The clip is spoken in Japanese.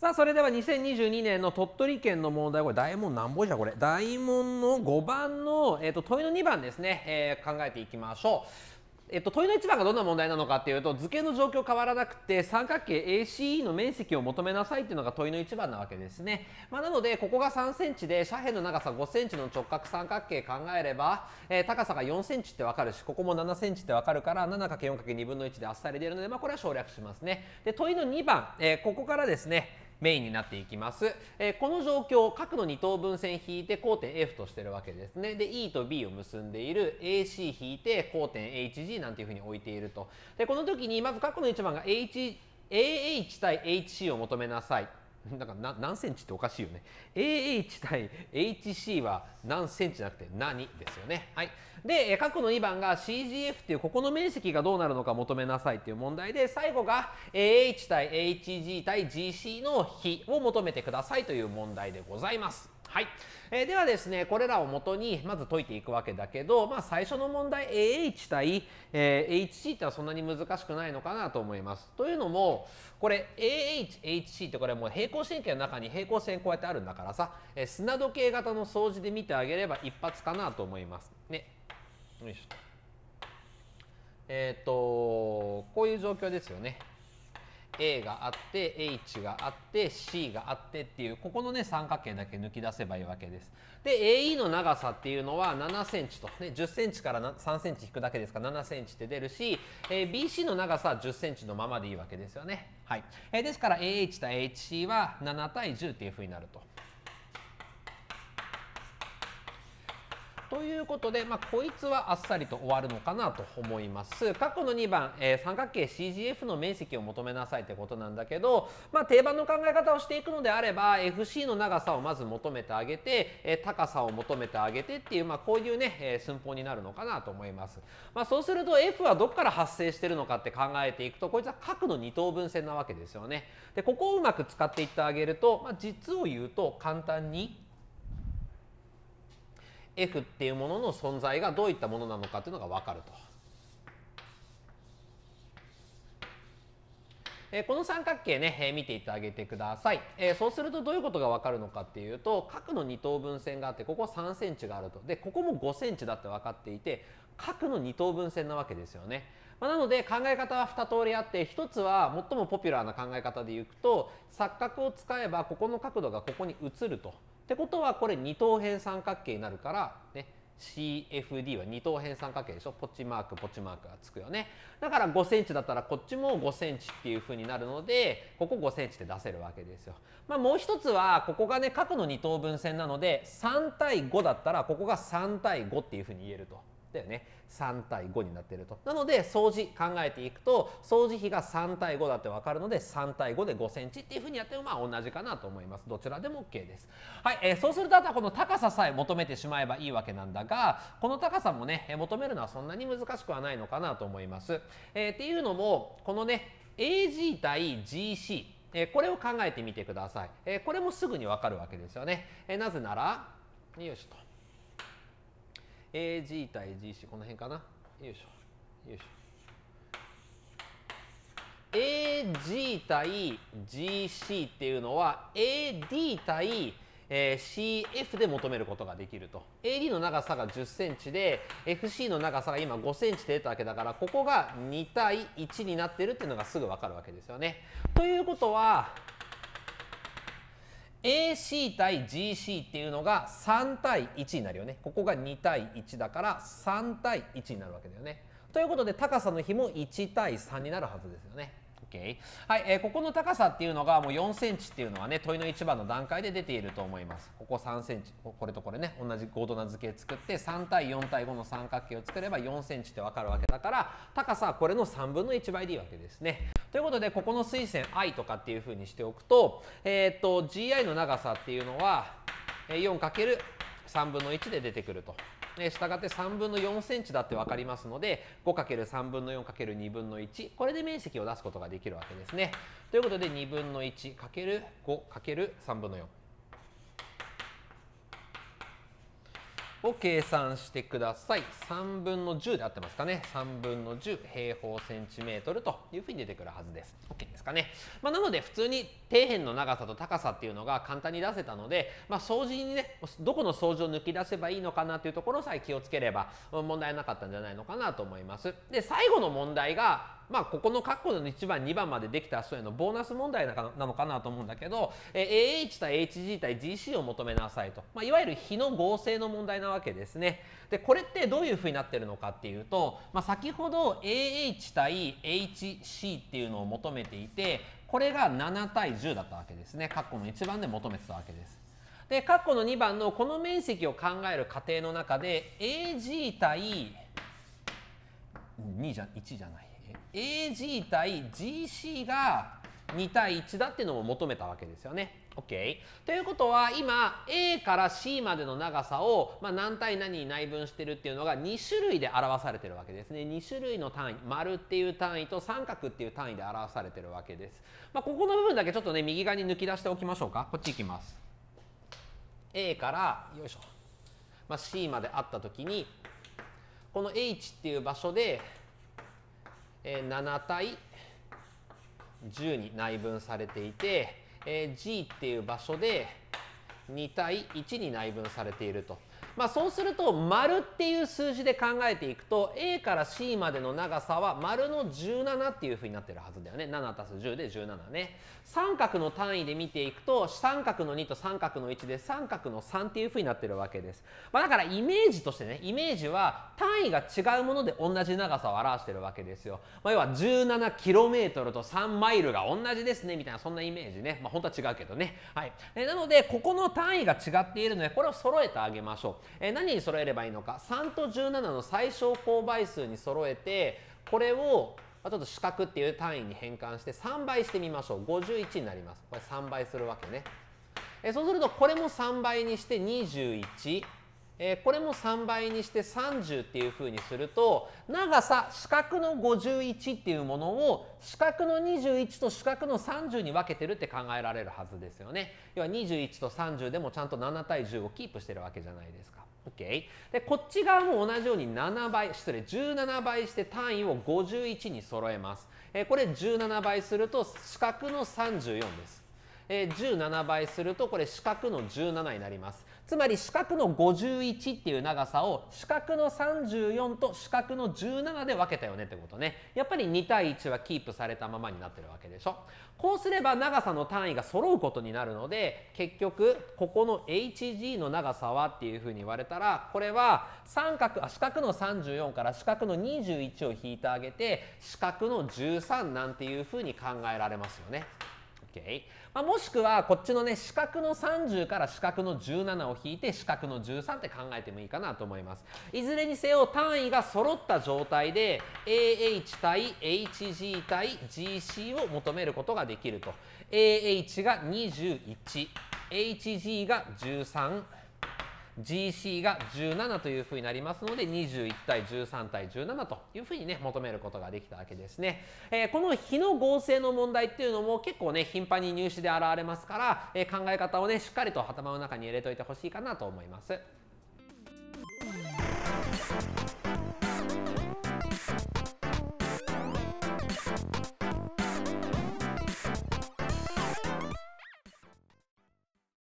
さあそれでは2022年の鳥取県の問題これ大門なんぼじゃこれ大門の5番の、えーと、問いの2番ですね、えー、考えていきましょう、えっと、問いの1番がどんな問題なのかっていうと図形の状況変わらなくて三角形 ACE の面積を求めなさいっていうのが問いの1番なわけですね、まあ、なのでここが 3cm で斜辺の長さ 5cm の直角三角形考えれば、えー、高さが 4cm って分かるしここも 7cm って分かるから 7×4×2 分の1であっさり出るので、まあ、これは省略しますねで問いの2番、えー、ここからですねメインになっていきます、えー、この状況角の二等分線引いて交点 F としてるわけですねで E と B を結んでいる AC 引いて交点 HG なんていうふうに置いているとでこの時にまず角の1番が H AH 対 HC を求めなさいだ から何センチっておかしいよね。AH 対 HC は何センチじゃなくて何ですよね。はい。で、過去の2番が CGF っていうここの面積がどうなるのか求めなさいっていう問題で、最後が AH 対 HG 対 GC の比を求めてくださいという問題でございます。はい、えー、ではですねこれらをもとにまず解いていくわけだけど、まあ、最初の問題 AH 対、えー、HC ってはそんなに難しくないのかなと思います。というのもこれ AHHC ってこれもう平行四辺形の中に平行線こうやってあるんだからさ、えー、砂時計型の掃除で見てあげれば一発かなと思います。ね、よいしょえっ、とこういう状況ですよね。A があって H があって C があってっていうここのね三角形だけ抜き出せばいいわけです。で AE の長さっていうのは7センチと、ね、10センチから3センチ引くだけですから7センチって出るし、えー、BC の長さは10センチのままでいいわけですよね。はい、えー、ですから AH 対 HC は7対10っていうふうになると。ということで、まあ、こいつはあっさりと終わるのかなと思います。過去の2番、えー、三角形 CGF の面積を求めなさいってことなんだけど、まあ、定番の考え方をしていくのであれば FC の長さをまず求めてあげて、えー、高さを求めてあげてっていう、まあ、こういうね、えー、寸法になるのかなと思います。まあ、そうすると F はどこから発生してるのかって考えていくとこいつは角の二等分線なわけですよね。でここをうまく使っていってあげると、まあ、実を言うと簡単に F っていうものの存在がどういったものなのかというのが分かると。えこの三角形ね、え見ていってあげてください、えそうするとどういうことが分かるのかっていうと角の二等分線があってここ3センチがあるとでここも5センチだって分かっていて角の二等分線なわけですよね。まあ、なので考え方は2通りあって一つは最もポピュラーな考え方でいくと錯覚を使えばここの角度がここに移るとってことはこれ二等辺三角形になるから、ね、CFD は二等辺三角形でしょポチマークポチマークがつくよねだから5センチだったらこっちも5センチっていうふうになるのでここ5センチって出せるわけですよ、まあ、もう一つはここがね角の二等分線なので3対5だったらここが3対5っていうふうに言えると。だよね3対5になっているとなので掃除考えていくと掃除費が3対5だって分かるので3対5で5センチっていうふうにやってもまあ同じかなと思いますどちらでも OK です、はいえー、そうするとあとはこの高ささえ求めてしまえばいいわけなんだがこの高さもね求めるのはそんなに難しくはないのかなと思います、えー、っていうのもこのね AG 対 GC えー、これを考えてみてください、えー、これもすぐに分かるわけですよね、えー、なぜならよいしょと AG 対 GC この辺かなよいしょよいしょ AG 対 GC っていうのは AD 対、えー、CF で求めることができると AD の長さが 10cm で FC の長さが今 5cm で得たわけだからここが2対1になってるっていうのがすぐ分かるわけですよね。ということは AC 対 GC っていうのが3対1になるよねここが2対1だから3対1になるわけだよねということで高さの比も1対3になるはずですよね OK? はい、えー、ここの高さっていうのがもう4センチっていうのはね、問いの1番の段階で出ていると思います。ここ3センチ、これとこれね、同じ合同な図形作って、3対4対5の三角形を作れば4センチってわかるわけだから、高さはこれの3分の1倍でいいわけですね。ということで、ここの水線 i とかっていうふうにしておくと、えっ、ー、と、gi の長さっていうのは、4× 3分の1で出てくると。したがって3分の4センチだって分かりますので 5×3 分の 4×2 分の1これで面積を出すことができるわけですね。ということで2分の 1×5×3 分の4。を計算してください。3分の10で合ってますかね。3分の10平方センチメートルというふうに出てくるはずです。OK ですかね。まあ、なので普通に底辺の長さと高さっていうのが簡単に出せたので、まあ、掃除にね、どこの掃除を抜き出せばいいのかなというところさえ気をつければ問題なかったんじゃないのかなと思います。で、最後の問題がまあ、ここの括弧の1番2番までできた人へのボーナス問題なのかなと思うんだけど、えー、AH 対 HG 対 GC を求めなさいと、まあ、いわゆる比の合成の問題なわけですね。でこれってどういうふうになってるのかっていうと、まあ、先ほど AH 対 HC っていうのを求めていてこれが7対10だったわけですね括弧の1番で求めてたわけです。で括弧の2番のこの面積を考える過程の中で AG 対2じゃ1じゃない AG 対 GC が2対1だっていうのを求めたわけですよね。OK? ということは今 A から C までの長さを、まあ、何対何に内分してるっていうのが2種類で表されてるわけですね。2種類の単位丸っていう単位と三角っていう単位で表されてるわけです。まあ、ここの部分だけちょっとね右側に抜き出しておきましょうか。こっち行きます。A からよいしょ、まあ、C まであった時にこの H っていう場所でえ7対10に内分されていて、えー、G っていう場所で2対1に内分されていると。まあ、そうすると丸っていう数字で考えていくと A から C までの長さは丸の17っていうふうになってるはずだよね 7+10 で17ね三角の単位で見ていくと三角の2と三角の1で三角の3っていうふうになってるわけです、まあ、だからイメージとしてねイメージは単位が違うもので同じ長さを表してるわけですよ、まあ、要は 17km と3マイルが同じですねみたいなそんなイメージねまあ本当は違うけどねはいえなのでここの単位が違っているのでこれを揃えてあげましょうえ何に揃えればいいのか3と17の最小公倍数に揃えてこれをちょっと四角っていう単位に変換して3倍してみましょう51になりますこれ3倍するわけねえそうするとこれも3倍にして21えー、これも3倍にして30っていう風にすると長さ四角の51っていうものを四角の21と四角の30に分けてるって考えられるはずですよね。要は21と30でもちゃんと7対10をキープしてるわけじゃないですか。OK? でこっち側も同じように7倍失礼17倍して単位を51に揃えます。えー、これ17倍すると四角の34です。えー、17倍するとこれ四角の17になりますつまり四角の51っていう長さを四角の34と四角の17で分けたよねってことねやっぱり2対1はキープされたままになってるわけでしょこうすれば長さの単位が揃うことになるので結局ここの HG の長さはっていうふうに言われたらこれは三角あ四角の34から四角の21を引いてあげて四角の13なんていうふうに考えられますよね。Okay? まあ、もしくはこっちのね四角の30から四角の17を引いて四角の13って考えてもいいかなと思いますいずれにせよ単位が揃った状態で AH 対 HG 対 GC を求めることができると AH が21 HG が13 GC が17というふうになりますので21対13対17というふうにね求めることができたわけですね、えー、この比の合成の問題っていうのも結構ね頻繁に入試で現れますから、えー、考え方をねしっかりと頭の中に入れといてほしいかなと思います。